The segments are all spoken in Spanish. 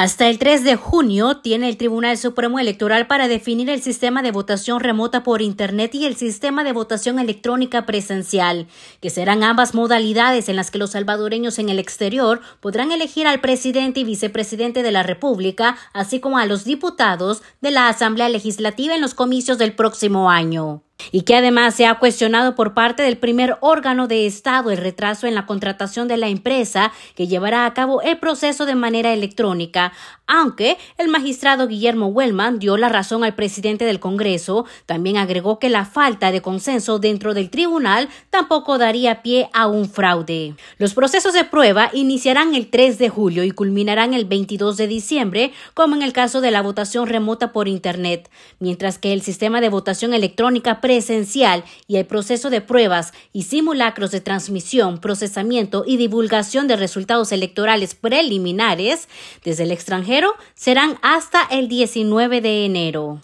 Hasta el 3 de junio tiene el Tribunal Supremo Electoral para definir el sistema de votación remota por Internet y el sistema de votación electrónica presencial, que serán ambas modalidades en las que los salvadoreños en el exterior podrán elegir al presidente y vicepresidente de la República, así como a los diputados de la Asamblea Legislativa en los comicios del próximo año y que además se ha cuestionado por parte del primer órgano de Estado el retraso en la contratación de la empresa que llevará a cabo el proceso de manera electrónica, aunque el magistrado Guillermo Wellman dio la razón al presidente del Congreso, también agregó que la falta de consenso dentro del tribunal tampoco daría pie a un fraude. Los procesos de prueba iniciarán el 3 de julio y culminarán el 22 de diciembre, como en el caso de la votación remota por Internet, mientras que el sistema de votación electrónica presencial y el proceso de pruebas y simulacros de transmisión, procesamiento y divulgación de resultados electorales preliminares desde el extranjero serán hasta el 19 de enero.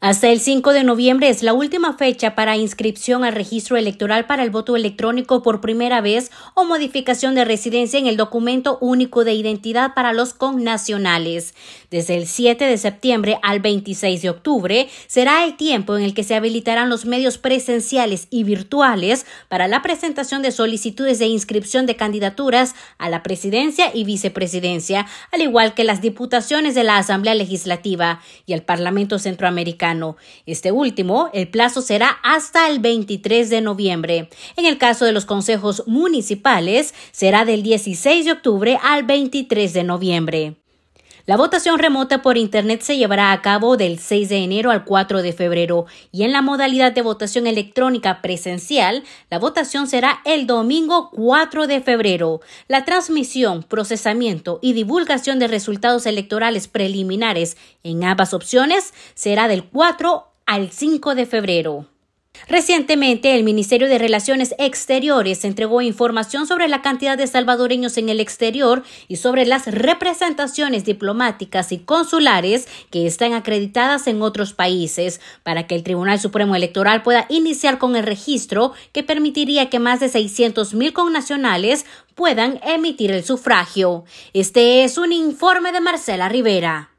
Hasta el 5 de noviembre es la última fecha para inscripción al registro electoral para el voto electrónico por primera vez o modificación de residencia en el documento único de identidad para los connacionales. Desde el 7 de septiembre al 26 de octubre será el tiempo en el que se habilitarán los medios presenciales y virtuales para la presentación de solicitudes de inscripción de candidaturas a la presidencia y vicepresidencia, al igual que las diputaciones de la Asamblea Legislativa y el Parlamento Centroamericano este último, el plazo será hasta el 23 de noviembre. En el caso de los consejos municipales, será del 16 de octubre al 23 de noviembre. La votación remota por Internet se llevará a cabo del 6 de enero al 4 de febrero y en la modalidad de votación electrónica presencial, la votación será el domingo 4 de febrero. La transmisión, procesamiento y divulgación de resultados electorales preliminares en ambas opciones será del 4 al 5 de febrero. Recientemente, el Ministerio de Relaciones Exteriores entregó información sobre la cantidad de salvadoreños en el exterior y sobre las representaciones diplomáticas y consulares que están acreditadas en otros países para que el Tribunal Supremo Electoral pueda iniciar con el registro que permitiría que más de 600 mil connacionales puedan emitir el sufragio. Este es un informe de Marcela Rivera.